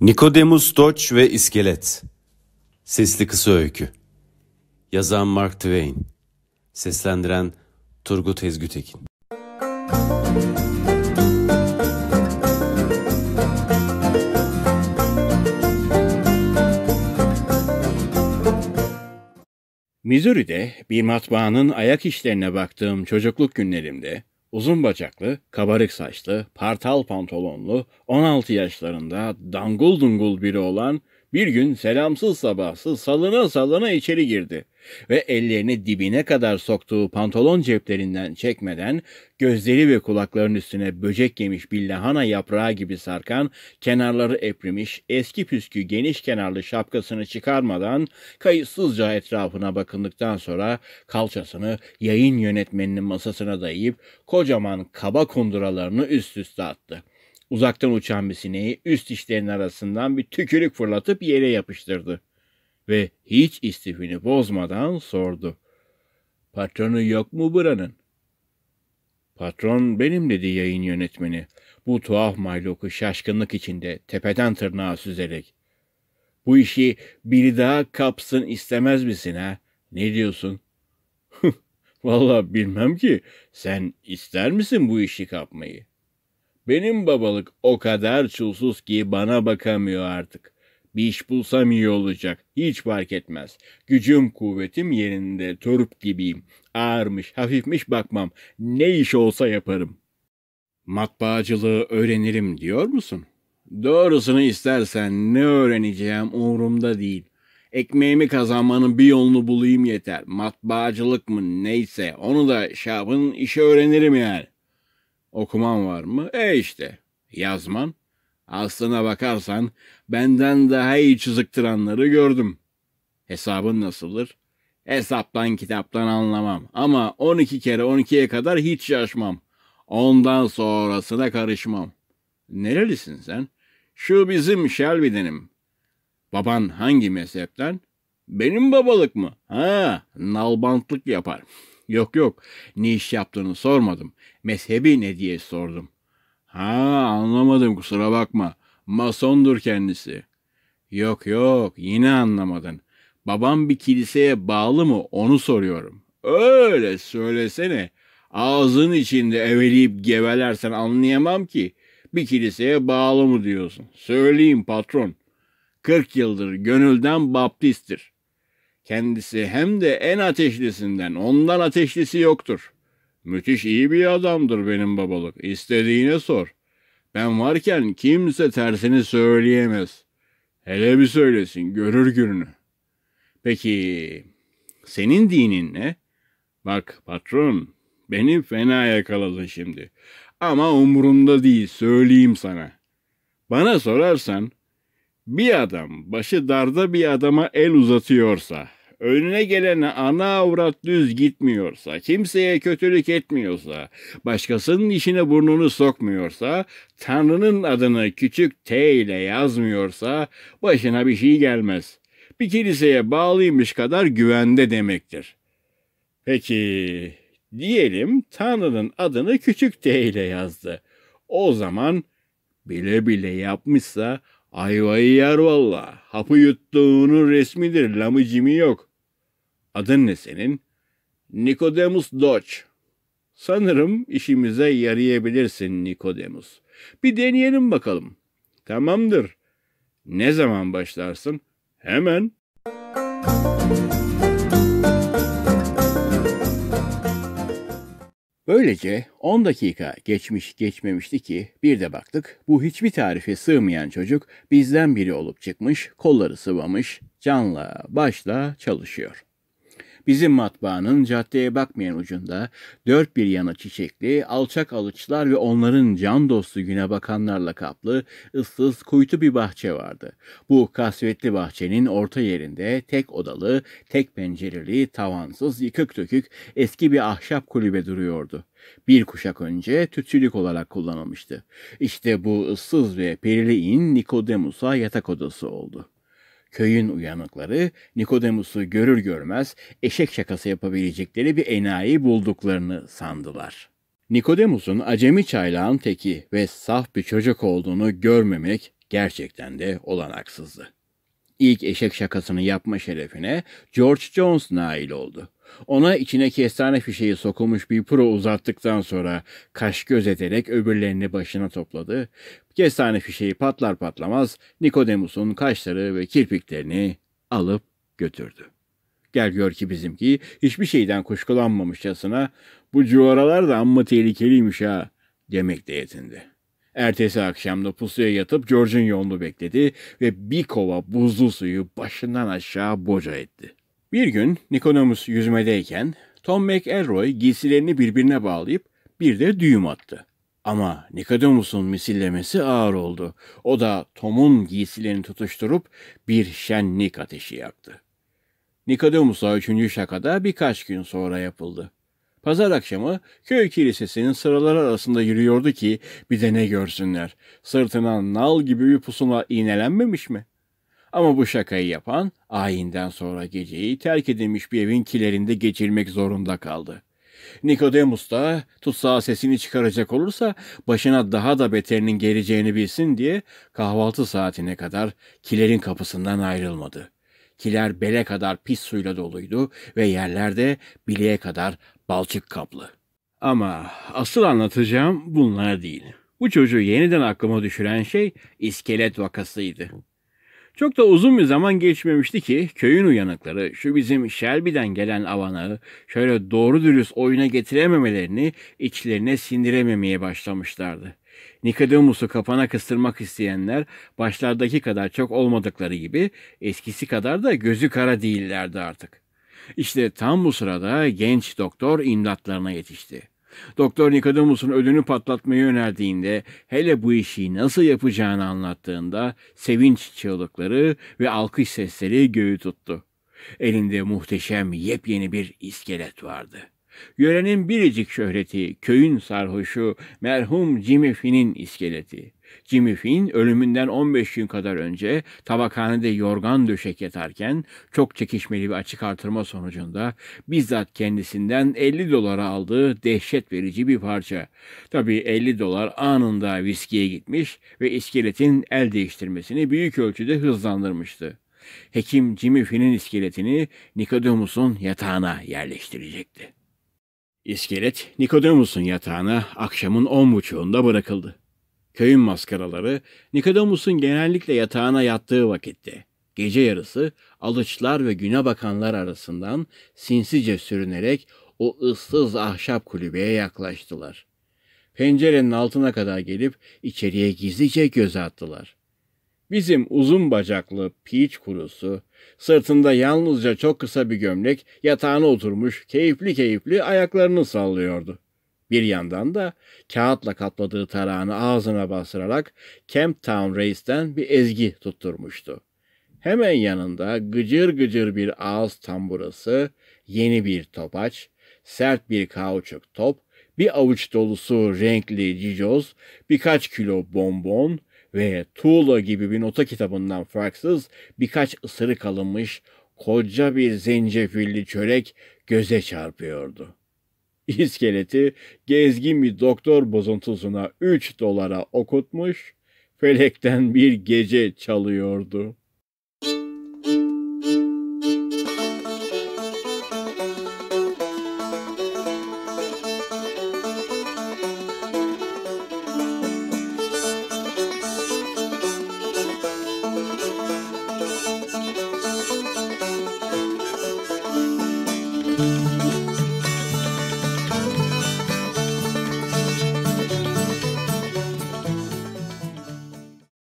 Nikodemus Doç ve İskelet Sesli Kısa Öykü Yazan Mark Twain Seslendiren Turgut Ezgütekin Missouri'de bir matbaanın ayak işlerine baktığım çocukluk günlerimde Uzun bacaklı, kabarık saçlı, partal pantolonlu, 16 yaşlarında dangul dungul biri olan bir gün selamsız sabahsız salına salına içeri girdi ve ellerini dibine kadar soktuğu pantolon ceplerinden çekmeden gözleri ve kulaklarının üstüne böcek yemiş bir lahana yaprağı gibi sarkan, kenarları eprimiş, eski püskü geniş kenarlı şapkasını çıkarmadan kayıtsızca etrafına bakındıktan sonra kalçasını yayın yönetmeninin masasına dayayıp kocaman kaba kunduralarını üst üste attı. Uzaktan uçan bir sineği üst dişlerinin arasından bir tükürük fırlatıp yere yapıştırdı ve hiç istifini bozmadan sordu. Patronu yok mu buranın? Patron benim dedi yayın yönetmeni. Bu tuhaf mahluku şaşkınlık içinde tepeden tırnağa süzerek. Bu işi biri daha kapsın istemez misin ha? Ne diyorsun? Valla bilmem ki. Sen ister misin bu işi kapmayı? Benim babalık o kadar çulsuz ki bana bakamıyor artık. Bir iş bulsam iyi olacak. Hiç fark etmez. Gücüm kuvvetim yerinde turp gibiyim. Ağırmış, hafifmiş bakmam. Ne iş olsa yaparım. Matbaacılığı öğrenirim diyor musun? Doğrusunu istersen ne öğreneceğim umurumda değil. Ekmeğimi kazanmanın bir yolunu bulayım yeter. Matbaacılık mı neyse onu da şabın işi öğrenirim yani. Okuman var mı? E işte. Yazman? Aslına bakarsan benden daha iyi çiziktiranları gördüm. Hesabın nasıldır? Hesaptan kitaptan anlamam ama 12 kere 12'ye kadar hiç yaşmam. Ondan sonrasına karışmam. Nerelisin sen? Şu bizim Shelby'denim. Baban hangi mezhepten? Benim babalık mı? Ha, nalbantlık yapar. Yok yok, ne iş yaptığını sormadım. Mezhebi ne diye sordum. Ha anlamadım kusura bakma. Masondur kendisi. Yok yok yine anlamadın. Babam bir kiliseye bağlı mı onu soruyorum. Öyle söylesene. Ağzın içinde eveleyip gevelersen anlayamam ki. Bir kiliseye bağlı mı diyorsun? Söyleyeyim patron. Kırk yıldır gönülden baptisttir. Kendisi hem de en ateşlisinden, ondan ateşlisi yoktur. Müthiş iyi bir adamdır benim babalık. İstediğine sor. Ben varken kimse tersini söyleyemez. Hele bir söylesin, görür gününü. Peki, senin dinin ne? Bak patron, beni fena yakaladın şimdi. Ama umurumda değil, söyleyeyim sana. Bana sorarsan, bir adam başı darda bir adama el uzatıyorsa, önüne gelene ana avrat düz gitmiyorsa, kimseye kötülük etmiyorsa, başkasının işine burnunu sokmuyorsa, Tanrı'nın adını küçük T ile yazmıyorsa başına bir şey gelmez. Bir kiliseye bağlıymış kadar güvende demektir. Peki, diyelim Tanrı'nın adını küçük T ile yazdı. O zaman bile bile yapmışsa ayvayı yer valla. Hapı yuttuğunun resmidir, lamı cimi yok. Adın ne senin? Nikodemus Dodge. Sanırım işimize yarayabilirsin Nikodemus. Bir deneyelim bakalım. Tamamdır. Ne zaman başlarsın? Hemen. Böylece 10 dakika geçmiş geçmemişti ki bir de baktık bu hiçbir tarife sığmayan çocuk bizden biri olup çıkmış, kolları sıvamış, canla başla çalışıyor.'' Bizim matbaanın caddeye bakmayan ucunda dört bir yana çiçekli, alçak alıçlar ve onların can dostu güne bakanlarla kaplı, ıssız kuytu bir bahçe vardı. Bu kasvetli bahçenin orta yerinde tek odalı, tek pencereli, tavansız, yıkık dökük eski bir ahşap kulübe duruyordu. Bir kuşak önce tütsülük olarak kullanılmıştı. İşte bu ıssız ve perili in Nikodemus'a yatak odası oldu. Köyün uyanıkları Nikodemus'u görür görmez eşek şakası yapabilecekleri bir enayi bulduklarını sandılar. Nikodemus'un acemi çaylağın teki ve saf bir çocuk olduğunu görmemek gerçekten de olanaksızdı. İlk eşek şakasını yapma şerefine George Jones nail oldu. Ona içine kestane fişeği sokulmuş bir puro uzattıktan sonra kaş göz ederek öbürlerini başına topladı. Kestane fişeği patlar patlamaz Nikodemus'un kaşları ve kirpiklerini alıp götürdü. Gel gör ki bizimki hiçbir şeyden kuşkulanmamışçasına bu civaralar da amma tehlikeliymiş ha demekle yetindi. Ertesi akşamda pusuya yatıp George'un yolunu bekledi ve bir kova buzlu suyu başından aşağı boca etti. Bir gün Nikonomus yüzmedeyken Tom McElroy giysilerini birbirine bağlayıp bir de düğüm attı. Ama Nikodemus'un misillemesi ağır oldu. O da Tom'un giysilerini tutuşturup bir şenlik ateşi yaktı. Nikodemus'a üçüncü şakada birkaç gün sonra yapıldı. Pazar akşamı köy kilisesinin sıraları arasında yürüyordu ki bir de ne görsünler. Sırtına nal gibi bir pusula iğnelenmemiş mi? Ama bu şakayı yapan ayinden sonra geceyi terk edilmiş bir evin kilerinde geçirmek zorunda kaldı. Nikodemus da tutsağı sesini çıkaracak olursa başına daha da beterinin geleceğini bilsin diye kahvaltı saatine kadar kilerin kapısından ayrılmadı. Kiler bele kadar pis suyla doluydu ve yerlerde bileğe kadar balçık kaplı. Ama asıl anlatacağım bunlar değil. Bu çocuğu yeniden aklıma düşüren şey iskelet vakasıydı. Çok da uzun bir zaman geçmemişti ki köyün uyanıkları şu bizim Shelby'den gelen avanağı şöyle doğru dürüst oyuna getirememelerini içlerine sindirememeye başlamışlardı. Nikodemus'u kapana kıstırmak isteyenler başlardaki kadar çok olmadıkları gibi eskisi kadar da gözü kara değillerdi artık. İşte tam bu sırada genç doktor imdatlarına yetişti. Doktor Nikodemus'un ödünü patlatmayı önerdiğinde, hele bu işi nasıl yapacağını anlattığında sevinç çığlıkları ve alkış sesleri göğü tuttu. Elinde muhteşem yepyeni bir iskelet vardı. Yörenin biricik şöhreti, köyün sarhoşu, merhum Jimmy Finn'in iskeleti. Jimmy Finn ölümünden 15 gün kadar önce tabakhanede yorgan döşek yatarken çok çekişmeli bir açık artırma sonucunda bizzat kendisinden 50 dolara aldığı dehşet verici bir parça. Tabii 50 dolar anında viskiye gitmiş ve iskeletin el değiştirmesini büyük ölçüde hızlandırmıştı. Hekim Jimmy Finn'in iskeletini Nikodemus'un yatağına yerleştirecekti. İskelet Nikodemus'un yatağına akşamın on buçuğunda bırakıldı köyün maskaraları Nikodemus'un genellikle yatağına yattığı vakitte gece yarısı alıçlar ve güne bakanlar arasından sinsice sürünerek o ıssız ahşap kulübeye yaklaştılar. Pencerenin altına kadar gelip içeriye gizlice göz attılar. Bizim uzun bacaklı piç kurusu, sırtında yalnızca çok kısa bir gömlek yatağına oturmuş keyifli keyifli ayaklarını sallıyordu. Bir yandan da kağıtla kapladığı tarağını ağzına bastırarak Camp Town Race'den bir ezgi tutturmuştu. Hemen yanında gıcır gıcır bir ağız tamburası, yeni bir topaç, sert bir kauçuk top, bir avuç dolusu renkli cicoz, birkaç kilo bonbon ve tuğla gibi bir nota kitabından farksız birkaç ısırık alınmış koca bir zencefilli çörek göze çarpıyordu iskeleti gezgin bir doktor bozuntusuna 3 dolara okutmuş, felekten bir gece çalıyordu.''